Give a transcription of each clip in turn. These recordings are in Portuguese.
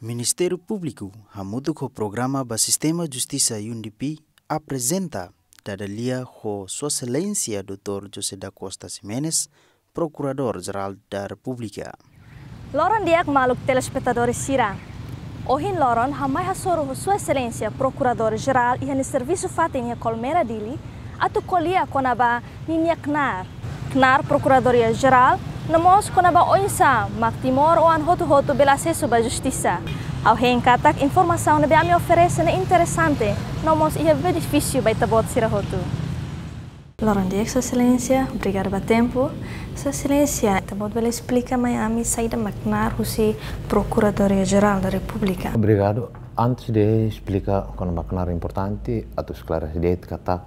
Ministério Público, amudo o programa do Sistema Justiça UNDP, apresenta dadalia com Sua Excelência Dr. José da Costa Jiménez, Procurador-Geral da República. Loron diak maluk telespectadores sira. Ohin Loron hamai hasoro ho Sua Excelência Procurador-Geral e serviço fatinha colmera dili, atu colia conaba ninha CNAR. CNAR Procuradoria-Geral nemos konaba oinsa maktimor hotu-hotu hoto pela ba justisa. Au hen katak informasaun que ami oferese é interesante. nemos ia difisiu para tabot sirahoto. Loron dia, Sua Excelência, obrigada ba tempo. Sa Excelência, tabot bela explica ami saida maknar husi Procuradoria-Geral da Republika. Obrigado. Antes de explica com maknar importante, a tua katak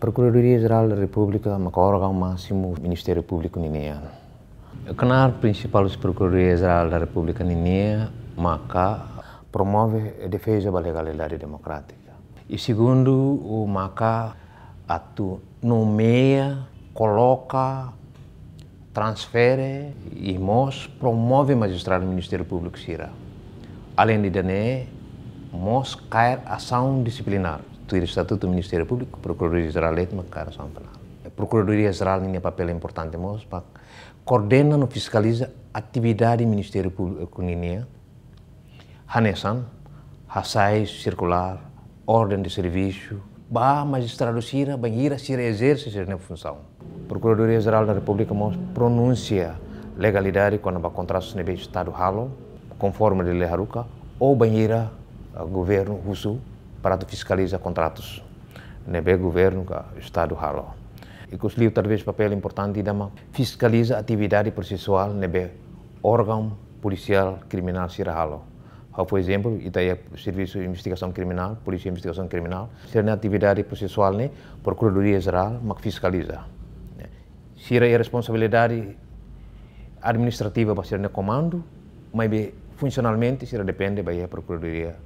Procuradoria-Geral da Republika uma órgão masimu Ministério Público Nineano. Karena principal Procuradoria Geral da República ini, maka promove e defesa da legalidade democrática. E segundo, o maka atu nomeia, coloca, transfere e mos promove magistrado do Ministério Público Sira. Além de dane, mos cair ação disciplinar do Estatuto do Ministério Público, Procuradoria Geral, e cair ação penal. Procuradoria Geral tem um papel importante mos para coordena, e fiscaliza atividade do Ministério Público Ninia, Hanesan, Hassai Circular, Ordem de Serviço, ba magistrado Sira, Banheira Sira exerce sua função. Procuradoria-Geral da República pronuncia legalidade quando o contrato nebe Estado halo, conforme de lei Haruka, ou banheira governo russo para fiscalizar contratos nebe governo Estado halo e cumpriu talvez papel importante da fiscaliza a atividade processual nebe órgão policial criminal Sirahalo. Por exemplo, Itaia Serviço de Investigação Criminal, Polícia de Investigação Criminal, na atividade processual né, Procuradoria Geral, mas fiscaliza. Sira a responsabilidade administrativa para ser no comando, mas funcionalmente sira depende da Procuradoria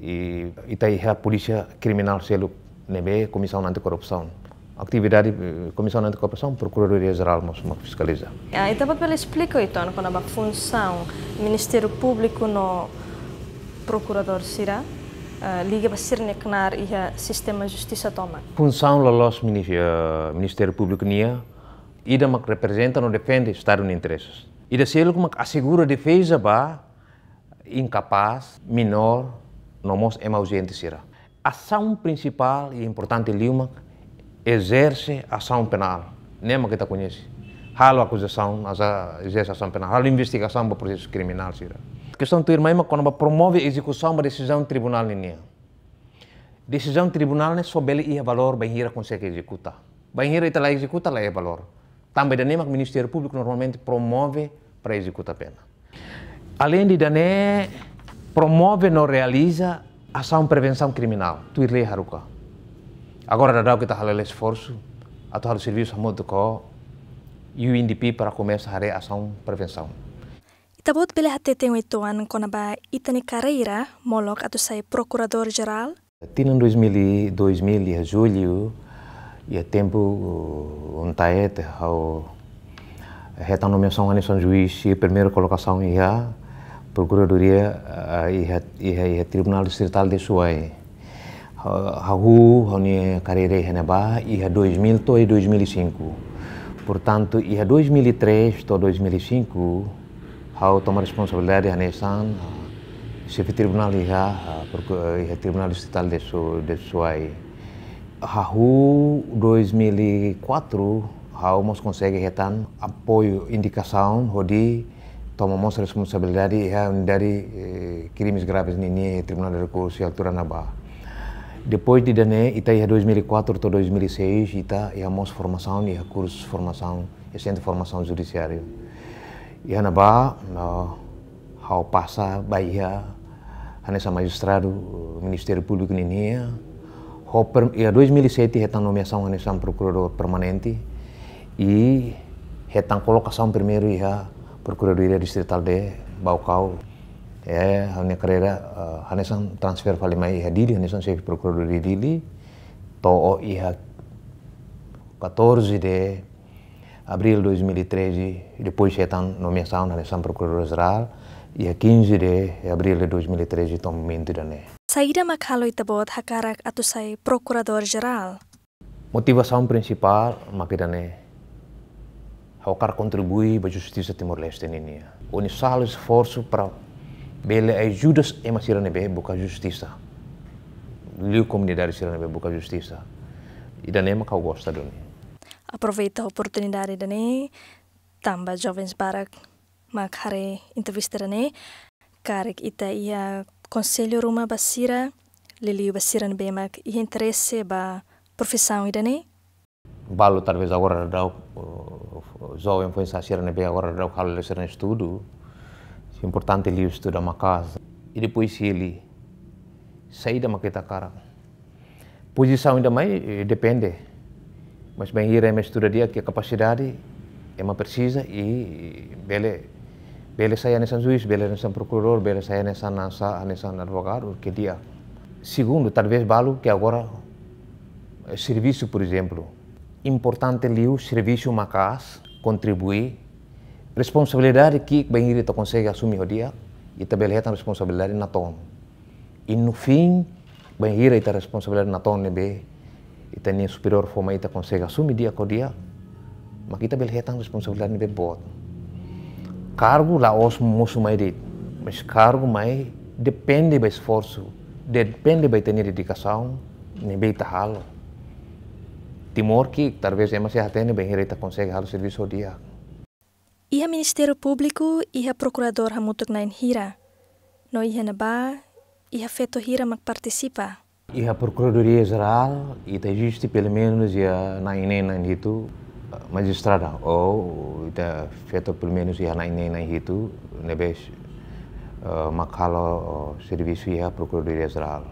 e Itaia Polícia Criminal Selo, né, Comissão Anticorrupção aktividade eh, Comissão de Anticorrupção, Procuradoria Geral, uma fiscaliza. Ah, então, para explicar então, quando a função do Ministério Público no Procurador Sira, ah, liga para ser necnar e o sistema de justiça toma. Função do nosso eh, Ministério Público nia, ida mak representa não defende Estado de interesses. Ida selo mak assegura defesa ba incapaz, menor, não mos emergente é sira. Ação principal e importante lima exerce ação penal, nem que te conhece. a acusação, ah, exerce ação penal, ralo investigação para processo criminal. A questão do irmão é quando promove a execução da decisão do tribunal A Decisão do tribunal não é só bela valor, bem ira consegue executar. Bem ira ela executa, lá é valor. Também nem o Ministério Público normalmente promove para executar a pena. Além de dané, promove não realiza ação de prevenção criminal. Tu irlei haruka. Agora dará kita halal esforço, atau halal serviço muito com UNDP para começar a ação prevenção. Itabot bila hati tengu ituan konaba itani carreira molok atau sai procurador geral. em 2000 2000 julho e tempo uh, ontae te hau reta nomeação ali são juiz e a primeira colocação ia procuradoria e uh, ia tribunal distrital de Suai. Hahu a carreira Reneba e a 2002 e 2005. Portanto, e 2003 to 2005, Rahu toma responsabilidade hane san chefe tribunal e a eh, tribunal distrital de sua de Suai. Rahu 2004, Rahu mos consegue retan apoio indicação Rodi tomamos responsabilidade e dari dari kirimis graves nini tribunal de recurso e altura Nabah. Depois de Dané, Itaí 2004 ou 2006, Ita e, e a mos formação e a curso de formação, e centro de formação judiciário. E a Nabá, ao passa Bahia, a nessa magistrado, Ministério Público Ninia, e a 2007 retan nomeação a nessa um procurador permanente e retan colocação primeiro e Procuradoria Distrital de Baucau ya hanya hanya 하는 그래라 한에선 트랜스퍼 팔리마이 하디리 한에선 세비 프로크로리 디리 또어 이하 14 de abril 2013 depois chetan nomeação hanya procurador geral israel a 15 de abril 2013 tom minto dane Saída makalo buat hakarak saya saya procurador geral Motivação principal makidane hokar kontribui bagi a justiça timor-leste ini, O ya. Salus forsu para Bella è eh, Judas e eh, ma siranebe bukan justiça. Liu comunidade siranebe nebe justiça. E daí ma kau gosta do ni. Aproveita a oportunidade daí tamba jovens para makare entrevista daí. Karek ita ia conselho ruma basira liliu basira nebe mak ia interesse ba profissão daí. Balo talvez agora dá jovem foi sair nebe agora dá o halo ser estudo. Se é importante ele estudar uma casa. E depois ele sair da maqueta cara. Posição ainda mais eh, depende. Mas bem, ir é uma estudaria que a capacidade é uma precisa e eh, bele bele saya nessa juiz, bele nessa procurador, bele saya nessa nessa nessa advogado que dia. Segundo, talvez valo que agora eh, serviço, por exemplo, importante ali o serviço Macas contribuir responsabilidade que bem ele consegue assumir o dia e também a responsabilidade na tom e no fim bem ele dari responsabilidade na tom nebe e tem superior forma ele consegue assumir dia com dia mas kita belhetan responsabilidade nebe bot cargo lá os moço mais de mas cargo mais depende do esforço depende do ter dedicação nebe halo Timor que talvez é mais até nebe ele consegue halo serviço dia Iha Ministério Público, iha Procurador hamutuk nain hira. No iha naba, iha feto hira mak participa. Iha Procuradoria Geral, ita justi pelo menos iha nainen nain hitu magistrada Oh, ita feto pelo menos iha nainen nain hitu nebes uh, eh, makalo servisu iha Procuradoria Geral.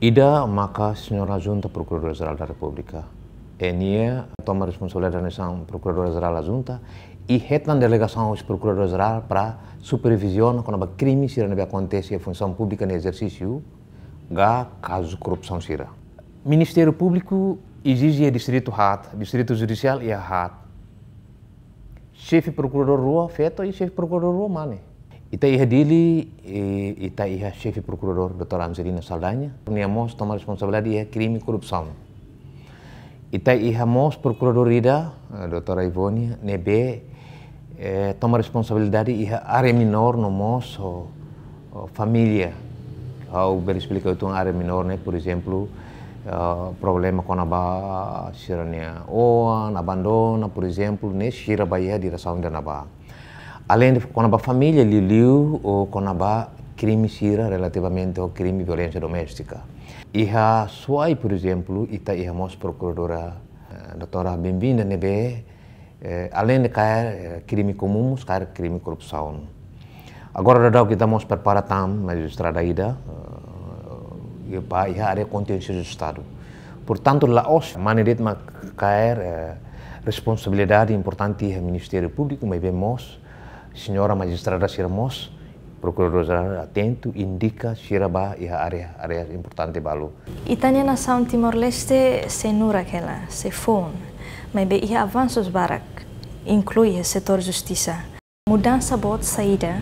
Ida maka senyora Junta Procuradora Geral da Republika. ENIE toma responsabilidade da São Procuradora-Geral da Junta e na delegação aos Procuradores-Geral para supervisionar quando se que né, acontece a função pública no exercício, ga caso corrupção sira. Ministério Público exige a distrito hat, distrito judicial e a hat. Chefe procurador rua feto e chefe procurador rua mane. Ita iha dili, ita iha chefe procurador Dr. Angelina Saldanha, nia mos toma responsabilidade iha é crime corrupção. Itai Ihamos, Procuradoria, a eh, doutora Ivone, Nebe, eh, toma responsabilidade e área menor no moço, família. Ao bem explicar, então, área menor, né, por exemplo, uh, problema com a Sirania Oa, na abandona, por exemplo, né, Shira Bahia, direção na ba, Além de com a família, Liliu, ou com a crime Shira relativamente ao crime violência doméstica. iha suai por exemplo ita iha mos procuradora doutora bem-vinda nebe eh, além de cair crime comum cair crime corrupção agora dadau kita mos prepara tam magistrada ida uh, iha iha are contencioso do estado portanto mane manedit ma cair eh, responsabilidade importante iha ministério público mas bem mos senhora magistrada sir mos Procurador General atento indica Shiraba e ya, área, área importante balu. Itania nação Timor-Leste se nura aquela, se fon, mas be ia avanços barak, inclui e setor justiça. Mudança bot saída,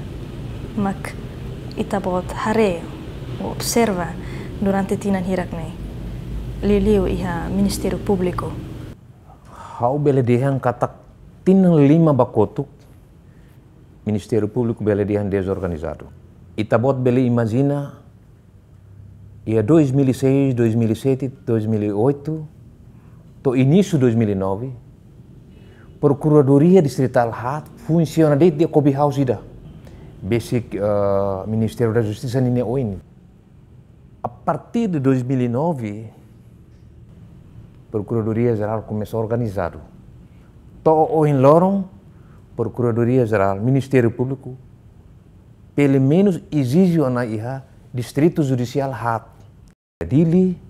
mak ita bot hare, observa durante tinan hirak nei. Liliu ia Ministério Público. Hau dehang katak tinan lima bakotuk Ministério Público Belediano desorganizado. Itabot Belém imagina, e 2006, 2007, 2008, to início de 2009, Procuradoria Distrital Hat funciona desde a Kobe House ida. Basic uh, Ministério da Justiça Nina Oin. A partir de 2009, Procuradoria Geral começou organizado. To Oin Lorong, Procuradoria-Geral, Ministério Público, pelo menos exige na IHA Distrito Judicial HAP. Dili,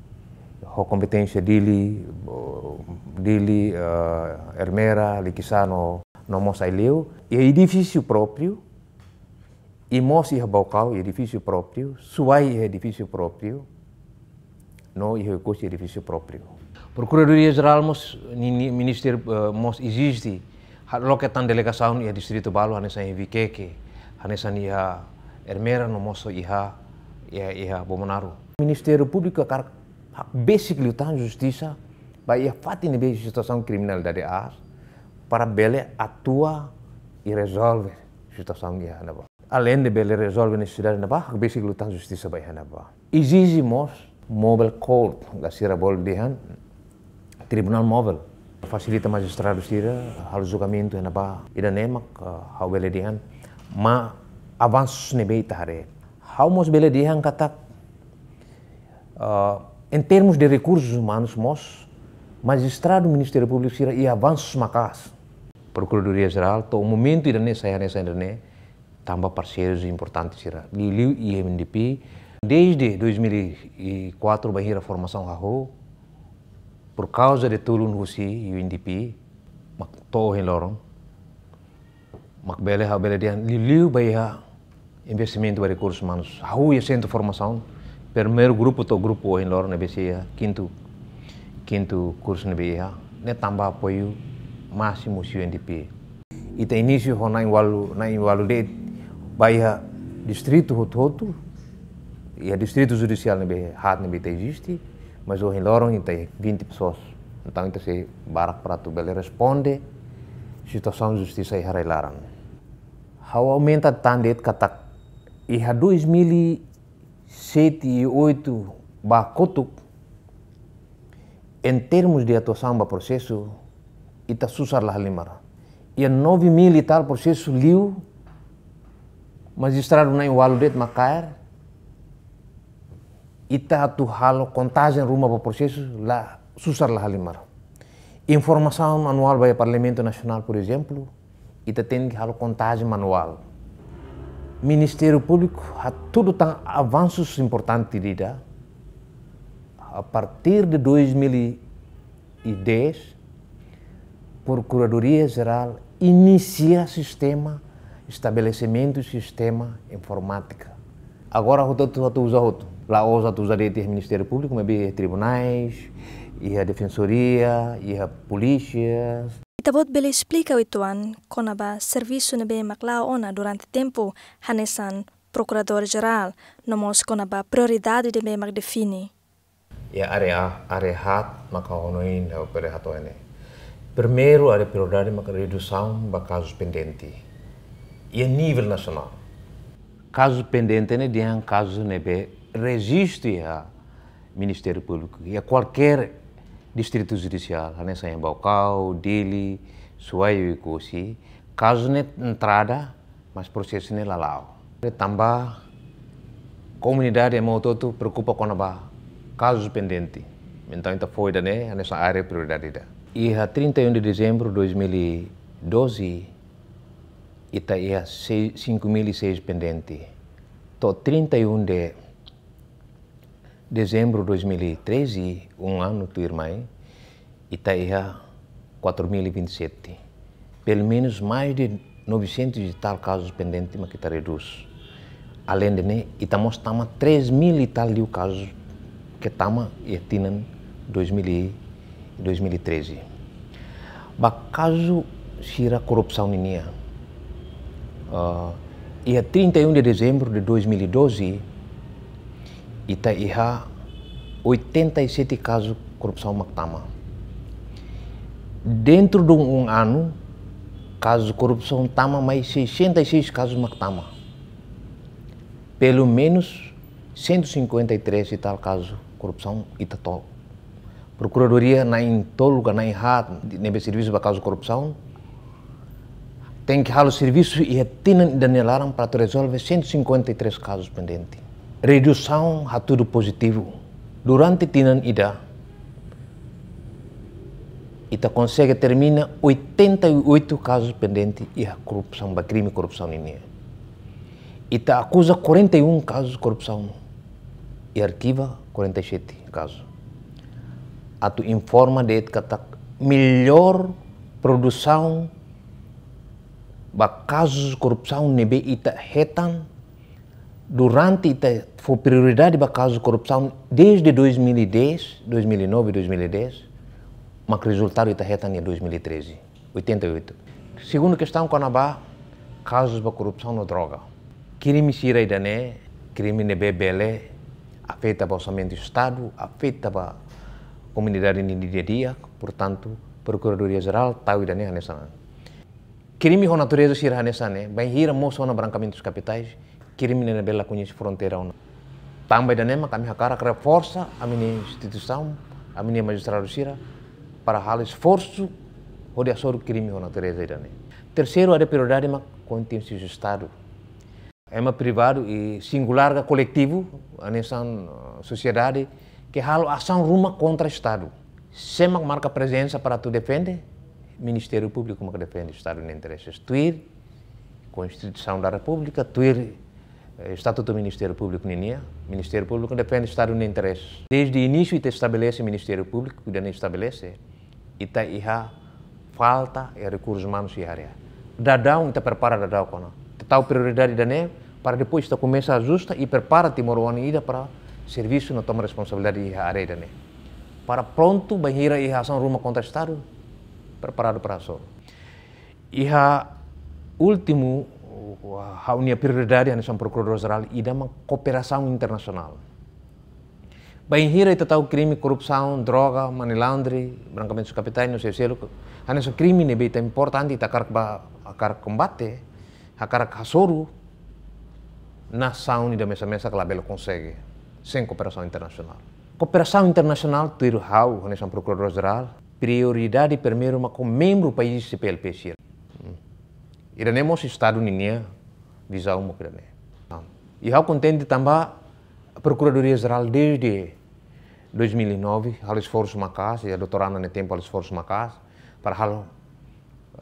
a competência dele, dele uh, Hermera, Likisano, não Mosaileu, e é edifício próprio, e Mosi Baukau, edifício próprio, Suai, é edifício próprio, não e recurso edifício próprio. Procuradoria Geral, Ministério, uh, eh, mos loketan loketan delega saun ia tu balu hanesan ia vikeke hanesan san ia ermera no moso iha ia iha bomonaru Republik ke kar basic liutan justisa ba ia fatin basic situação kriminal dari ar, para bele atua i resolve situação iha na ba além de bele resolve necessidade na ba basic liutan justisa ba ia na ba mos mobile court gasira bol dihan tribunal mobile Facilita magistrados tira hal julgamento na ba ida nemak hau beledihan ma avanços nebei tare. Hau mos beledihan katak uh, eh, em termos de recursos humanos mos magistrado Ministério Público tira e avanços macas. Procuradoria Geral, to momento ida ne saya ne saya ne tambah parceiros importantes tira. Liliu e MDP desde 2004 bahira formação hau por causa de tulun husi UNDP mak to lorong mak bele ha bele dia liliu bai ha investimento bari kursu manus hau ya sento formasaun per primeiro grupo to grupo in lorong nebe sia ya, kintu kintu curso nebe ha ya, ne tamba apoio si UNDP ita inisio ho na inwalu na inwalu de bai ha distrito hototo ya distrito judicial nebe hat nebe existe mas hoje em Lorong tem 20 pessoas. Então, então se barak Prato tu bela responde, situação de justiça é tá, e harelaram. Hau aumenta tandet 2007 e 2008 bakotuk em termos de atuação do processo, ita susar lá limara. E a 9 mil e tal processo liu, magistrado na igual det macaer, kita tu halo contagem rumo ba processo lá susar lá halimar. Informação anual vai Parlamento Nacional, por exemplo, ita tem que hal contagem manual. Ministério Público há tudo tão avanços importantes de dar. A partir de 2010, Procuradoria Geral inicia sistema, estabelecimento sistema informática. Agora, eu estou usando outro lá os atos dari tih Ministério Público, mebi tribunais, ia defensoria, ia polícia. Itabot bele explica o ituan, conaba serviço nebe maclao ona durante tempo, hanesan procurador-geral, nomos conaba prioridade de memak defini. Ia a área hat, maka onoin, hau é pere hato ene. Primeiro, a prioridade maka redução ba casos pendente. Ia nível nacional. Casos pendente ne né, dihan casos nebe registre a Ministério Público e a qualquer distrito judicial, a nessa em Baucau, Dili, Suaio e Kosi, caso ne entrada, mas processo ne lalau. Também a comunidade é muito preocupa com a caso pendente. Então, então foi da né, nessa área prioridade da. E a 31 de dezembro de 2012, está ia 5.006 pendentes. Então, 31 de dezembro 2013, um ano tu irmã, e está aí 4027. Pelo menos mais de 900 e tal casos pendentes, mas que está reduz. Além de né, estamos tama 3 mil e tal de casos que tama e tinham 2013. Mas caso sira corrupção ninia, uh, ah, e 31 de dezembro de 2012, ita iha 87 casos de corrupção maktama. Dentro de um ano, de corrupção tama mais 66 casos maktama. Pelo menos 153 e tal caso corrupção itatol. Procuradoria na intolga na inhat, nebe serviço para caso corrupção, tem que halos serviço e atinan danelaram para resolver 153 casos pendentes redução tudo positivo. Durante Tinan Ida, Ita consegue terminar 88 casos pendentes e a corrupção, a crime e corrupção em Ita acusa 41 casos de corrupção e arquiva 47 casos. Atu informa de kata melhor produção ba casos de corrupção nebe ita hetan durante foi prioridade para caso de corrupção desde 2010, 2009, 2010, mas o resultado está reto em 2013, 88. Segundo questão, há casos de corrupção na droga. Crime sira e né, crime de bebele, afeta para o orçamento do Estado, afeta para a comunidade de dia a dia, portanto, Procuradoria Geral tahu e né, nessa. Crime com natureza sira Idané, bem hira moço no abrancamento dos capitais, kirim nena bela kunci fronteira Também Tambah dan nema kami hakara força a minha instituição, a minha magistrado sira para hal esforço onde a soro crime ona Teresa irane. Terceiro ada prioridade mak kontinu estado. É uma privado e singular coletivo, a nessa ah, sociedade que halo ação ruma contra o estado. Semak marca presença para tu defender, Ministério Público mak defende o estado não interessa. Tuir Constituição da República, tuir eh, Estatuto do Ministério Público Ninia, Ministério Público depende do Estado de interesse. Desde o início, ele estabelece o Ministério Público, que ele estabelece, e está falta de recursos humanos e área. Dadão, ele então prepara dadão quando. Tal prioridade da NEM, para depois está começa a justa e prepara Timor leste para serviço na toma responsabilidade da área da NEM. Para pronto, banheira e ação rumo contra o Estado, preparado para a ação. E a último ha unia prioridade han são procurador-geral ida internasional. kooperasaun internasional. internacional. hira ita tau krimi korupsaun, droga, money laundry, branqueamento su kapitain não sei se han krimi ne beita importante ita kar ba combate, a karak kasoru, na sauni da mesa mesa kala belo konsege sen kooperasaun internasional. Kooperasaun internasional tiro hau han são procurador-geral prioridade ma uma com membro país CPLPC. Ida nemos Estado ninia di Zaum kirane. E hal contente tamba Procuradoria Geral desde 2009 hal esforço Macas e a doutorana no tempo hal esforço Macas para hal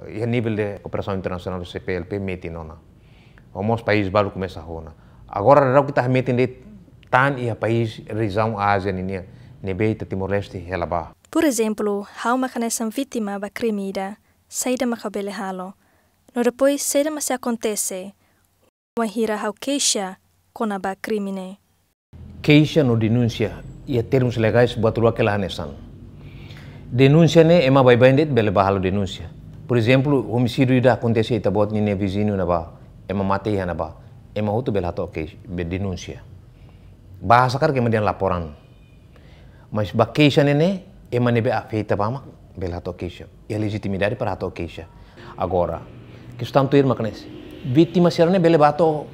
e a nível de cooperação internacional do CPLP meti nona. Alguns países baru começa a rona. Agora não que tá metem de é tan e a país região Ásia ninia nebei Timor-Leste helaba. Por exemplo, há uma canção vítima da crimida, saída macabele halo. No depois seda mas acontece. Uma hira Keisha queixa conaba crimine. Queixa no denúncia e termos legais buat rua lahanesan. ne ema bai bai net bele bahalo denúncia. Por exemplo, homicídio ida acontece ita e buat nine vizinho na ba, ema matei na ba, ema hotu bela to queixa, denúncia. Bahasa kar kemudian laporan. Mas ba keisha ne ema nebe afeita bama bela to queixa. E a legitimidade para a Agora, kistam tuir makanes biti masirane bele bato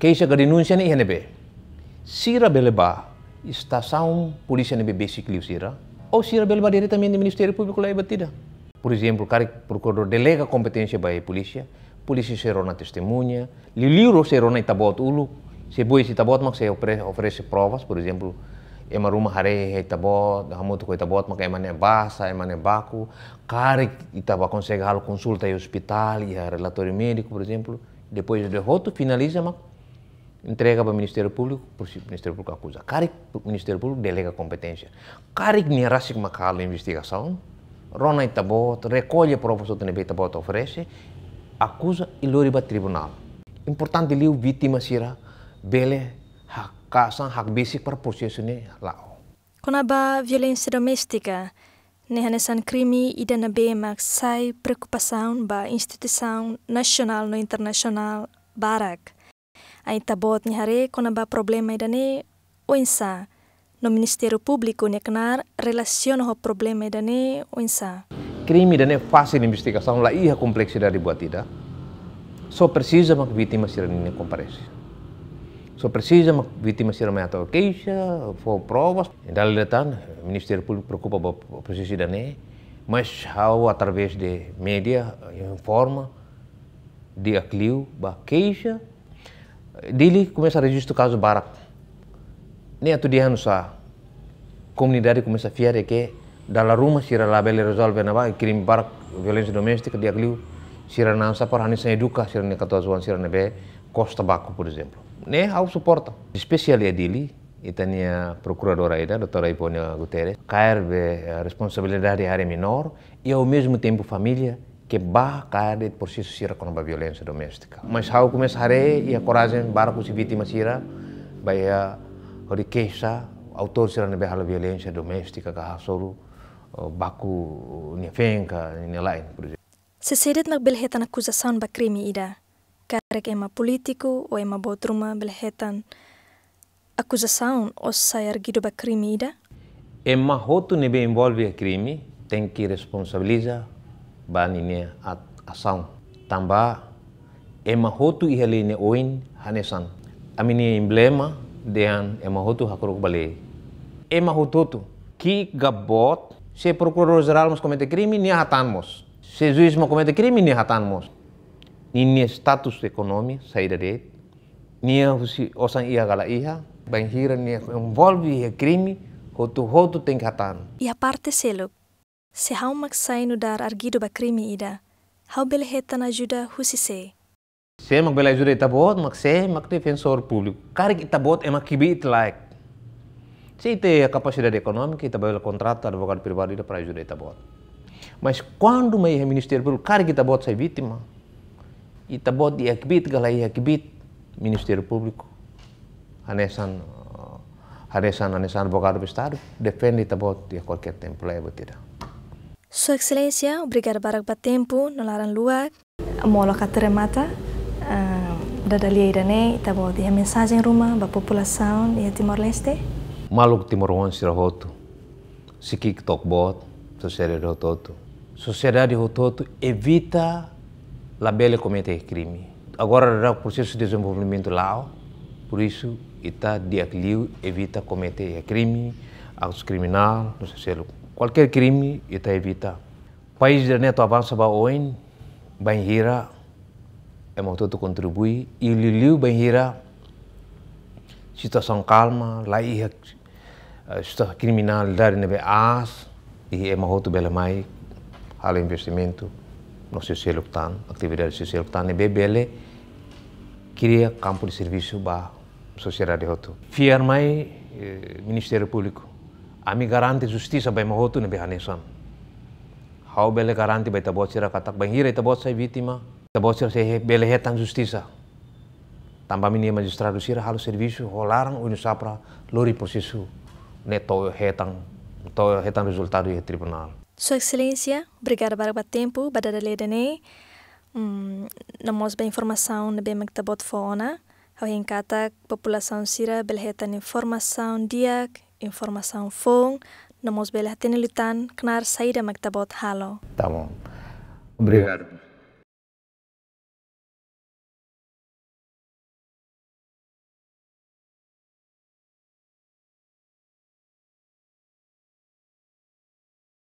keisha gadinunsya ne ihene be sira bele ba estação polícia ne be basically sira ou sira bele ba dere também do Ministério Público lá e batida por exemplo cari procurador delega competência polisia, polícia polícia serona testemunha li livro serona itabot ulu se boi si itabot mak se oferece, oferece provas por exemplo ema ruma hare he tabo hamutu koi tabo maka ema ne basa ema baku cari e tava consegue halo consulta e hospital e relatório médico por exemplo depois de hoto finaliza mas entrega para o Ministério Público, por si o Ministério Público acusa. Caric, o Ministério Público delega competência. Caric nem rascik macala investigação, rona itabot, recolhe provas do TNB itabota oferece, acusa e loriba tribunal. Importante ali o vítima será bele kasang hak bisik per proses ini lao. Konaba violensi doméstica, ah. nehanesan krimi ida na mak sai preocupação ba institusaun nasional no internasional barak. Ai tabot iya ni hare ba problema ida ne oinsa no Ministério Público ne knar relaciona ho problema ida ne oinsa. krimi ida ne fase de investigação la iha kompleksida buat ida. so precisa mak vítima sirene komparesi Só precisa vítima ser uma queixa, for provas. Da letan, o Ministério Público preocupa com a precisa né, mas ao através de mídia informa de acliu, ba queixa, dele começa a registrar o caso barak. Nem a todo é a comunidade começa a fiar que dalam rumah a label resolve naba kirim barak violência doméstica de acliu sira nansa para anisnya educa sira ne katuasuan sira nebe costa baco por exemplo ne au suporta. Special e dili itania procuradora ida, doutora Ivone Guterres, cair be eh, responsabilidade área menor e ao mesmo tempo família que bah cair por si sira com a violência doméstica. Mas ao começar e a coragem barco se vítima sira, vai a eh, riqueza, autor sira na behala violência doméstica, kahasoro, eh, baku, nefenka, nelain, por exemplo. Se serit nagbilhet ang akusasyon ba krimi ida, karek ema é político ou ema é botruma belhetan acusação ou sair guido ba crime ida? Ema hotu nebe envolve a crime, tem que responsabiliza ba nine at ação. Tamba ema é hotu ihaline oin hanesan. a minha emblema de dean ema hotu hakuruk bale. Ema hotu que gabot se procurou geral mas comete crime, nem hatanmos. Se juiz mas comete crime, nem hatanmos ninia status ekonomi saireret, nia husi osan ia gala iha, banhira nia envolve ia crime, hotu hotu tem hatan. Ia parte selo, se hau maksai no dar argido ba crime ida, hau belhetan ajuda husi se. Se mak bela ajuda ita bot, mak se mak defensor público, karik ita bot emak kibi it like. Se ita ia capacidade econômica, ita bela contrato advogado privado ida para ajuda ita bot. Mas quando o Ministério Público, cara que está bota essa vítima, e tabodi akbit galai akbit minister Público anesan eh, anesan anesan advogado bestar defend defende tabodi a qualquer tempo leva tira Sua Excelência, obrigada barak tempo nolaran luar molo katremata eh, da dalia irane tabodi ya mensagem rumah ba populasaun di Timor Leste Maluk Timor Onsi sirahotu Sikik tokbot sociedade rototo sociedade itu evita Labele comete crime. Agora o processo de desenvolvimento lá, por isso está de aclio, evita cometer crime, atos criminais, não sei se é qualquer crime está evita. O país da neto avança para oin, banhira é motor de contribuir e o liliu banheira situação calma, lá a é, eh, situação criminalidade nebe é as e é motor bela mai, halo investimento. lo socialoctan, actividad socialoctan e bebele queria campo de serviço ba sociedade hoto. Fiar mai eh, Ministério Público. Ami garante justiça bai mahoto ne behanesan. Hau bele garante bai tabocira katak bai hira vitima, vítima, tabocira se bele hetan ya justiça. Tamba mini magistrado sira halu serviço larang untuk sapra lori posisu ne to hetan ya to hetan ya resultado tribunal. Sua Excelência, obrigada por o tempo, para dar a lei um, Nós bem informação de bem que tá bot fona. Ao a população sira belheta informação dia, informação fon, nós belheta lutan, knar saída que tá bot halo. Tá bom. Obrigado.